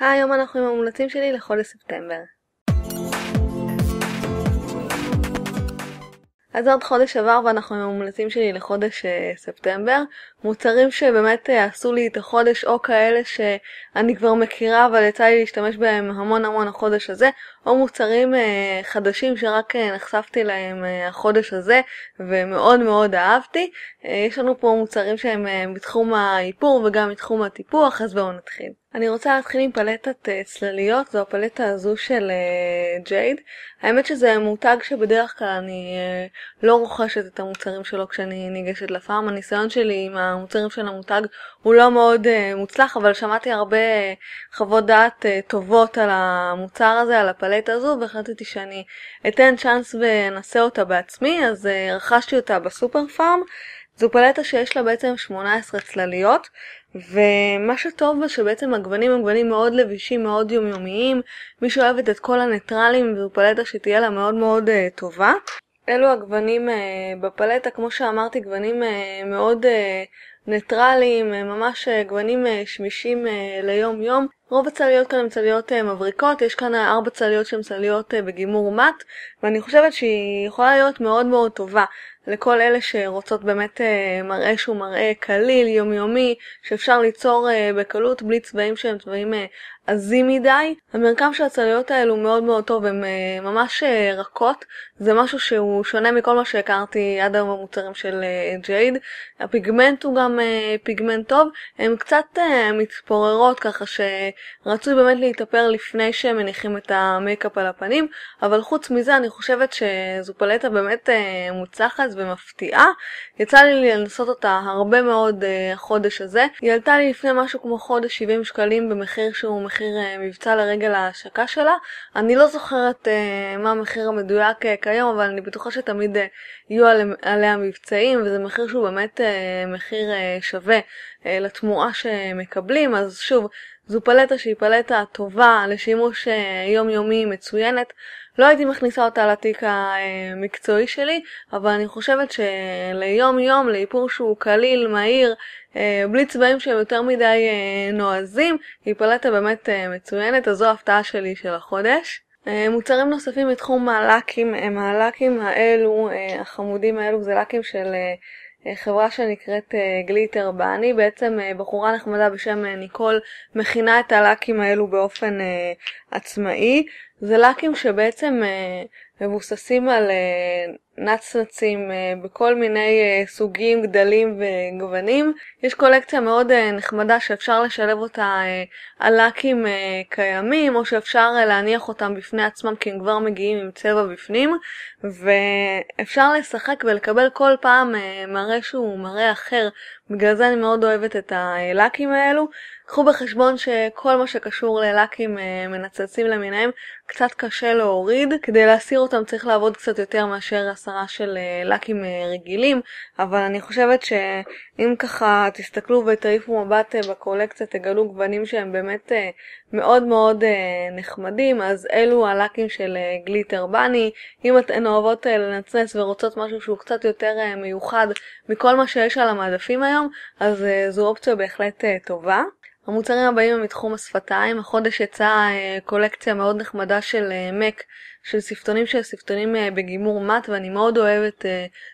היום אנחנו עם המומלצים שלי לחודש ספטמבר. אז עוד חודש עבר ואנחנו עם המומלצים שלי לחודש אה, ספטמבר, מוצרים שבאמת אה, עשו לי את החודש, או כאלה שאני כבר מכירה אבל יצא לי להשתמש בהם המון המון החודש הזה, או מוצרים אה, חדשים שרק אה, נחשפתי להם החודש הזה ומאוד מאוד אהבתי. יש לנו פה מוצרים שהם בתחום האיפור וגם מתחום הטיפוח, אז בואו נתחיל. אני רוצה להתחיל עם פלטת צלליות, זו הפלטה הזו של ג'ייד. האמת שזה מותג שבדרך כלל אני לא רוכשת את המוצרים שלו כשאני ניגשת לפארם. הניסיון שלי עם ה... המוצרים של המותג הוא לא מאוד uh, מוצלח, אבל שמעתי הרבה אה, חוות דעת uh, טובות על המוצר הזה, על הפלט הזו, והחלטתי שאני אתן צ'אנס ואנסה אותה בעצמי, אז uh, רכשתי אותה בסופר פארם. זו פלטה שיש לה בעצם 18 צלליות, ומה שטוב בה שבעצם הגוונים הם גוונים מאוד לבישים, מאוד יומיומיים. מי שאוהבת את כל הניטרלים זו פלטה שתהיה לה מאוד מאוד uh, טובה. אלו הגוונים uh, בפלטה, כמו שאמרתי, גוונים uh, מאוד uh, ניטרליים, אה, ממש אה, גוונים אה, שמישים ליום יום. רוב הצליות כאן הן צליות מבריקות, יש כאן ארבע צליות שהן צליות בגימור מט, ואני חושבת שהיא יכולה להיות מאוד מאוד טובה. לכל אלה שרוצות באמת אה, מראה שהוא מראה קליל, יומיומי, שאפשר ליצור אה, בקלות בלי צבעים שהם צבעים אה, עזים מדי. המרקם של הצלליות האלו הוא מאוד מאוד טוב, הן ממש רכות, זה משהו שהוא שונה מכל מה שהכרתי עד היום במוצרים של ג'ייד. הפיגמנט הוא גם פיגמנט טוב, הן קצת מתפוררות ככה שרצוי באמת להתאפר לפני שהם מניחים את המייקאפ על הפנים, אבל חוץ מזה אני חושבת שזו פלטה באמת מוצלחת. ומפתיעה. יצא לי לנסות אותה הרבה מאוד אה, החודש הזה. היא עלתה לי לפני משהו כמו חודש 70 שקלים במחיר שהוא מחיר אה, מבצע לרגל ההשקה שלה. אני לא זוכרת אה, מה המחיר המדויק כיום, אבל אני בטוחה שתמיד יהיו עליה מבצעים, וזה מחיר שהוא באמת מחיר שווה לתמורה שמקבלים, אז שוב, זו פלטה שהיא פלטה טובה לשימוש יומיומי מצוינת. לא הייתי מכניסה אותה לתיק המקצועי שלי, אבל אני חושבת שליום יום, לאיפור שהוא קליל, מהיר, אה, בלי צבעים שהם יותר מדי אה, נועזים, היא פלטה באמת אה, מצוינת, אז זו ההפתעה שלי של החודש. מוצרים נוספים מתחום הלאקים הם הלאקים האלו, החמודים האלו זה לאקים של חברה שנקראת גליטר בני, בעצם בחורה נחמדה בשם ניקול מכינה את הלאקים האלו באופן עצמאי. זה לאקים שבעצם אה, מבוססים על אה, נצנצים אה, בכל מיני סוגים, גדלים וגוונים. יש קולקציה מאוד נחמדה שאפשר לשלב אותה על לאקים קיימים, או שאפשר להניח אותם בפני עצמם כי הם כבר מגיעים עם צבע בפנים, ואפשר לשחק ולקבל כל פעם מראה שהוא מראה אחר. בגלל זה אני מאוד אוהבת את הלאקים האלו. קחו בחשבון שכל מה שקשור ללקים אה, מנצצים למיניהם קצת קשה להוריד, כדי להסיר אותם צריך לעבוד קצת יותר מאשר הסרה של אה, לקים אה, רגילים, אבל אני חושבת שאם ככה תסתכלו ותעיפו מבט בקולקציה תגלו גוונים שהם באמת מאוד מאוד נחמדים, אז אלו הלקים של גליטר בני. אם אתן אוהבות לנצנץ ורוצות משהו שהוא קצת יותר מיוחד מכל מה שיש על המעדפים היום, אז זו אופציה בהחלט טובה. המוצרים הבאים הם מתחום השפתיים, החודש יצאה אה, קולקציה מאוד נחמדה של מק, אה, של ספטונים של ספטונים אה, בגימור מט, ואני מאוד אוהבת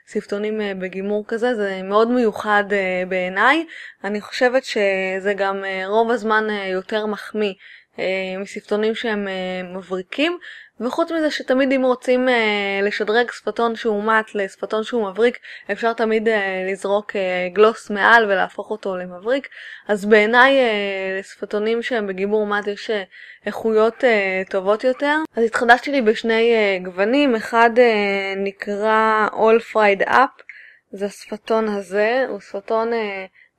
ספטונים בגימור כזה, זה מאוד מיוחד בעיניי. אני חושבת שזה גם רוב הזמן יותר מחמיא אה, מסרטונים שהם אה, מבריקים, וחוץ מזה שתמיד אם רוצים אה, לשדרג שפתון שהוא מת לשפתון שהוא מבריק, אפשר תמיד לזרוק גלוס מעל ולהפוך אותו למבריק, אז בעיניי לשפתונים שהם בגיבור מת יש איכויות טובות יותר. אז התחדשתי לי בשני גוונים, אחד נקרא All Fried Up, זה השפתון הזה, הוא שפתון...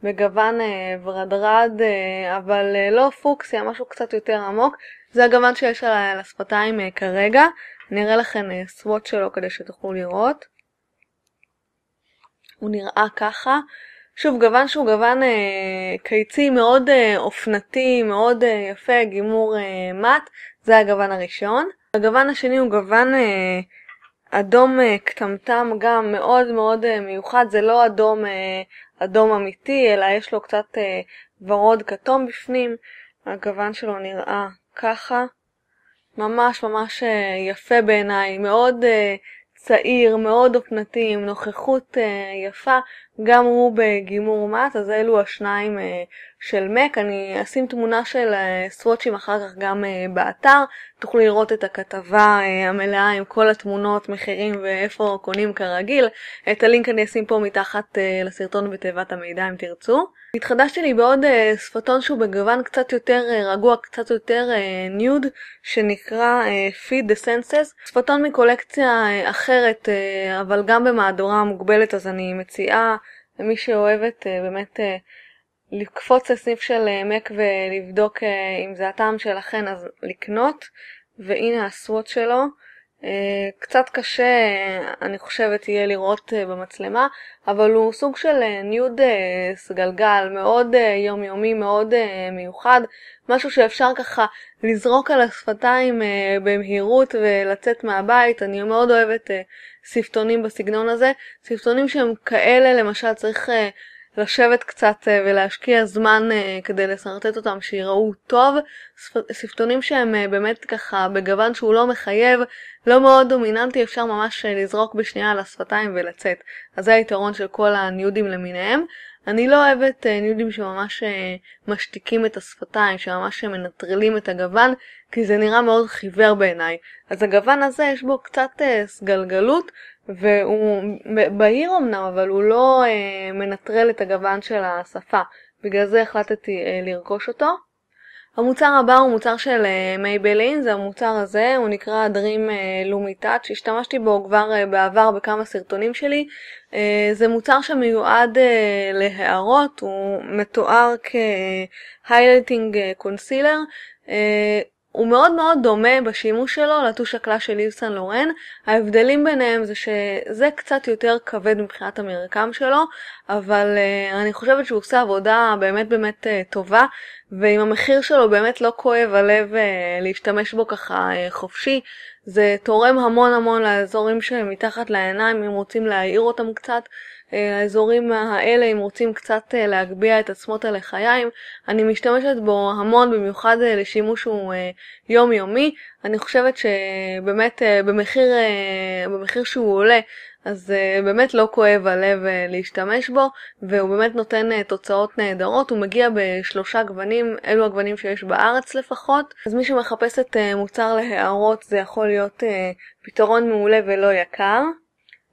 בגוון אה, ורדרד, אה, אבל אה, לא פוקסיה, משהו קצת יותר עמוק. זה הגוון שיש על השפתיים אה, כרגע. אני אראה לכם סוואט אה, שלו כדי שתוכלו לראות. הוא נראה ככה. שוב, גוון שהוא גוון אה, קיצי מאוד אה, אופנתי, מאוד אה, יפה, גימור אה, מט, זה הגוון הראשון. הגוון השני הוא גוון אה, אדום אה, קטמטם גם מאוד מאוד אה, מיוחד, זה לא אדום אדום אמיתי, אלא יש לו קצת אה, ורוד כתום בפנים. הגוון שלו נראה ככה. ממש ממש אה, יפה בעיניי, מאוד אה, צעיר, מאוד אופנתי, עם נוכחות יפה, גם הוא בגימור מט, אז אלו השניים אה, של מק. אני אשים תמונה של אה, סוואצ'ים אחר כך גם אה, באתר, תוכלו לראות את הכתבה המלאה עם כל התמונות, מחירים ואיפה קונים כרגיל. את הלינק אני אשים פה מתחת לסרטון בתיבת המידע אם תרצו. התחדשתי לי בעוד שפתון שהוא בגוון קצת יותר רגוע, קצת יותר ניוד, שנקרא Feed the Senses. שפתון מקולקציה אחרת, אבל גם במהדורה מוגבלת, אז אני מציעה למי שאוהבת אה, באמת אה, לקפוץ לסניף של מק אה, ולבדוק אם זה הטעם שלכן אז לקנות, והנה הסוואט שלו. אה, קצת קשה, אני חושבת, יהיה לראות אה, במצלמה, אבל הוא סוג של אה, ניוד סגלגל, מאוד יומיומי, מאוד מיוחד, משהו שאפשר ככה לזרוק על השפתיים במהירות ולצאת מהבית. אני מאוד אוהבת ספטונים בסגנון הזה. ספטונים שהם כאלה, למשל צריך לשבת קצת אה, ולהשקיע זמן אה, כדי לשרטט אותם שיראו טוב. ספטונים שהם אה, באמת ככה בגוון שהוא לא מחייב, לא מאוד דומיננטי, אפשר ממש לזרוק בשנייה על השפתיים ולצאת. אז זה היתרון של כל הניודים למיניהם. אני לא אוהבת ניודים שממש משתיקים את השפתיים, שממש מנטרלים את הגוון, כי זה נראה מאוד חיוור בעיניי. אז הגוון הזה יש בו קצת אה, סגלגלות, והוא בהיר אמנם, אבל הוא לא אה, מנטרל את הגוון של השפה. בגלל זה החלטתי אה, לרכוש אותו. המוצר הבא הוא מוצר של מייבלין, אה, זה המוצר הזה, הוא נקרא Dream אה, Lumi Touch, השתמשתי בו כבר אה, בעבר בכמה סרטונים שלי. זה מוצר שמיועד להערות, הוא מתואר כ-highlighting concealer. הוא מאוד מאוד דומה בשימוש שלו לטוש הקלה של איב סן לורן, ההבדלים ביניהם זה שזה קצת יותר כבד מבחינת המרקם שלו, אבל uh, אני חושבת שהוא עושה עבודה באמת באמת uh, טובה, ועם המחיר שלו באמת לא כואב הלב uh, להשתמש בו ככה uh, חופשי, זה תורם המון המון לאזורים שמתחת לעיניים אם רוצים להעיר אותם קצת, אה, האזורים האלה, אם רוצים קצת אה, להגביה את עצמות הלחיים, אני משתמשת בו המון, במיוחד אה, לשימוש שהוא יומיומי. אני חושבת שבאמת במחיר, במחיר שהוא עולה, אז באמת לא כואב הלב להשתמש בו, והוא באמת נותן תוצאות נהדרות, הוא מגיע בשלושה גוונים, אלו הגוונים שיש בארץ לפחות. אז מי שמחפש את מוצר להערות זה יכול להיות פתרון מעולה ולא יקר.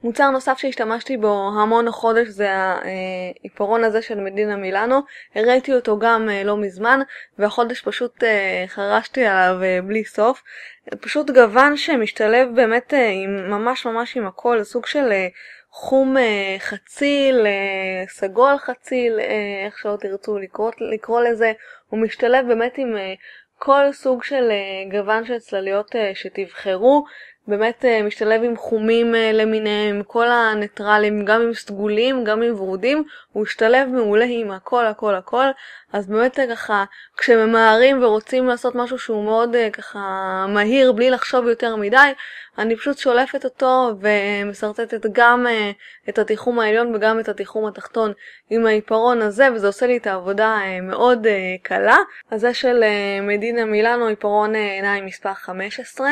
מוצר נוסף שהשתמשתי בו המון החודש זה העיפרון הזה של מדינה מילאנו, הראיתי אותו גם אה, לא מזמן והחודש פשוט אה, חרשתי עליו אה, בלי סוף. פשוט גוון שמשתלב באמת עם, ממש ממש עם הכל, סוג של חום חציל, סגול חציל, איך שלא תרצו לקרוא, לקרוא לזה, הוא משתלב באמת עם כל סוג של גוון של צלליות שתבחרו. באמת אה, משתלב עם חומים אה, למיניהם, כל הניטרלים, גם עם סגולים, גם עם ורודים, הוא השתלב מעולה עם הכל הכל הכל, אז באמת אה, ככה, כשממהרים ורוצים לעשות משהו שהוא מאוד ככה מהיר, בלי לחשוב יותר מדי, אני פשוט שולפת אותו ומשרטטת גם את התיחום העליון וגם את התיחום התחתון עם העיפרון הזה, וזה עושה לי את העבודה מאוד קלה. אז זה של מדינה מילאנו, עיפרון עיניים מספר 15.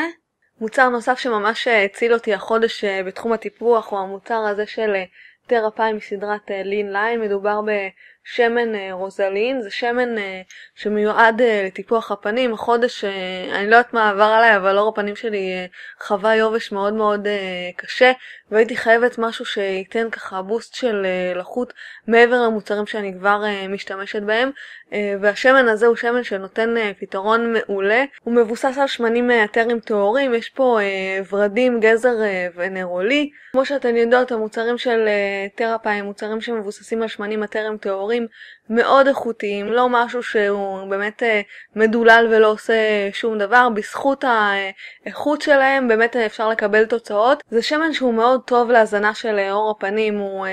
מוצר נוסף שממש אה, הציל אותי החודש אה, בתחום הטיפוח הוא המוצר הזה של אה, תרפאי מסדרת לין ליין, מדובר ב... שמן אה, רוזלין, זה שמן אה, שמיועד אה, לטיפוח הפנים. החודש, אני לא יודעת מה עבר עליי, אבל אור הפנים שלי חווה יובש מאוד מאוד קשה, והייתי חייבת משהו שייתן ככה בוסט של לחות מעבר למוצרים שאני כבר משתמשת בהם. והשמן הזה הוא שמן שנותן פתרון מעולה. הוא מבוסס על שמנים מאתרים טהורים, יש פה ורדים, גזר ונרולי. כמו שאתן יודעות, המוצרים של תרפאי הם מוצרים שמבוססים על שמנים מאתרים טהורים. דברים מאוד איכותיים, לא משהו שהוא באמת אה, מדולל ולא עושה שום דבר, בזכות האיכות שלהם באמת אה, אפשר לקבל תוצאות. זה שמן שהוא מאוד טוב להזנה של עור אה, הפנים, הוא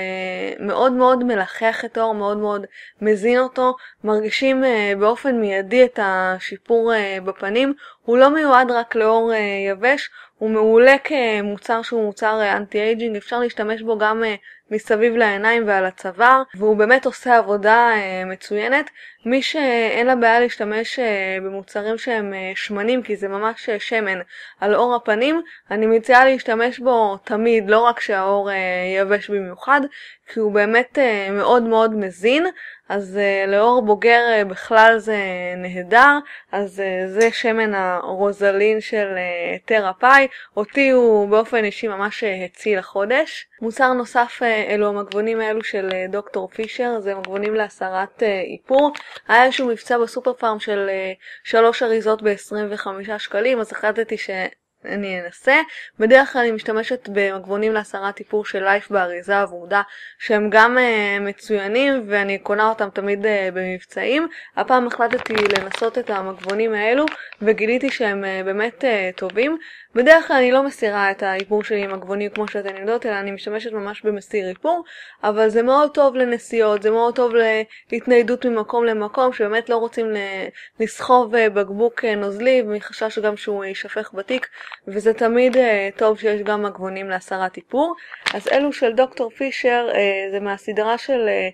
מאוד מאוד מלחך את העור, מאוד מאוד מזין אותו, מרגישים באופן מיידי את השיפור בפנים, הוא לא מיועד רק לעור יבש, הוא מעולה כמוצר שהוא מוצר אנטי-אייג'ינג, אפשר להשתמש בו גם מסביב לעיניים ועל הצוואר, והוא באמת עושה עבודה אה, מצוינת. מי שאין לה בעיה להשתמש אה, במוצרים שהם אה, שמנים, כי זה ממש שמן על אור הפנים, אני מציעה להשתמש בו תמיד, לא רק שהעור יבש במיוחד, כי הוא באמת מאוד מאוד מזין. אז uh, לאור בוגר uh, בכלל זה נהדר, אז uh, זה שמן הרוזלין של uh, תרפאי, אותי הוא באופן אישי ממש uh, הציל החודש. מוצר נוסף uh, אלו המגבונים האלו של uh, דוקטור פישר, זה מגבונים להסרת uh, איפור. היה איזשהו מבצע בסופר פארם של uh, שלוש אריזות ב-25 שקלים, אז החלטתי ש... אני אנסה. בדרך כלל אני משתמשת במגבונים להסרת איפור של לייף באריזה הוורודה, שהם גם uh, מצוינים ואני קונה אותם תמיד uh, במבצעים. הפעם החלטתי לנסות את המגבונים האלו וגיליתי שהם uh, באמת uh, טובים. בדרך כלל אני לא מסירה את האיפור שלי עם מגבונים כמו שאתן יודעות, אלא אני משתמשת ממש במסיר איפור, אבל זה מאוד טוב לנסיעות, זה מאוד טוב להתניידות ממקום למקום, שבאמת לא רוצים לסחוב בקבוק נוזלי מחשש גם שהוא יישפך בתיק. וזה תמיד אה, טוב שיש גם מגבונים להסרת איפור. אז אלו של דוקטור פישר אה, זה מהסדרה של אה,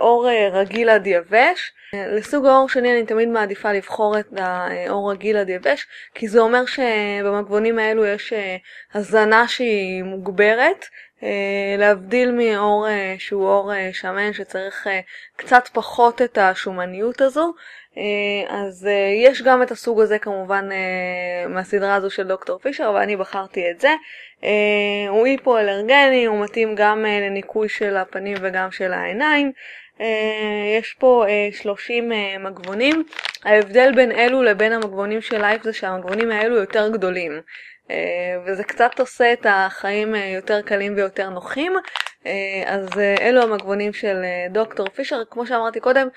אור רגיל עד יבש. לסוג האור שני אני תמיד מעדיפה לבחור את האור רגיל עד יבש, כי זה אומר שבמגבונים האלו יש הזנה שהיא מוגברת, אה, להבדיל מאור אה, שהוא אור אה, שמן שצריך קצת פחות את השומניות הזו, אז יש גם את הסוג הזה כמובן מהסדרה הזו של דוקטור פישר, אבל אני בחרתי את זה. הוא היפואלרגני, הוא מתאים גם לניקוי של הפנים וגם של העיניים. יש פה 30 מגבונים. ההבדל בין אלו לבין המגבונים של לייף זה שהמגבונים האלו יותר גדולים. אה, וזה קצת עושה את החיים אה, יותר קלים ויותר נוחים. אה, אז אלו המגבונים של דוקטור פישר, כמו שאמרתי קודם,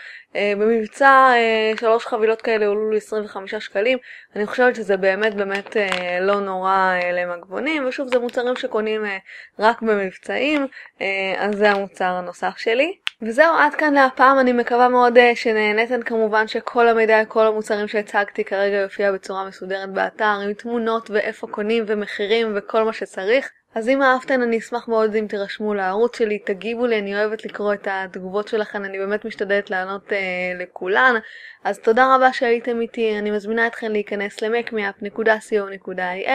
במבצע שלוש חבילות כאלה עולו ל 25 שקלים, אני חושבת שזה באמת באמת לא נורא למגבונים, ושוב זה מוצרים שקונים רק במבצעים, אז זה המוצר הנוסף שלי. וזהו, עד כאן להפעם, אני מקווה מאוד אה, שנהניתן כמובן שכל המידע כל המוצרים שהצגתי כרגע יופיע בצורה מסודרת באתר, עם תמונות ואיפה קונים ומחירים וכל מה שצריך. אז אם אהבתן אני אשמח מאוד אם תירשמו לערוץ שלי, תגיבו לי, אני אוהבת לקרוא את התגובות שלכן, אני באמת משתדלת לענות אה, לכולן. אז תודה רבה שהייתם איתי, אני מזמינה אתכן להיכנס למקמיאפ.co.il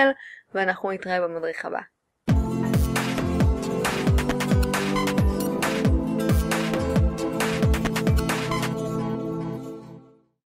ואנחנו נתראה במדריך הבא.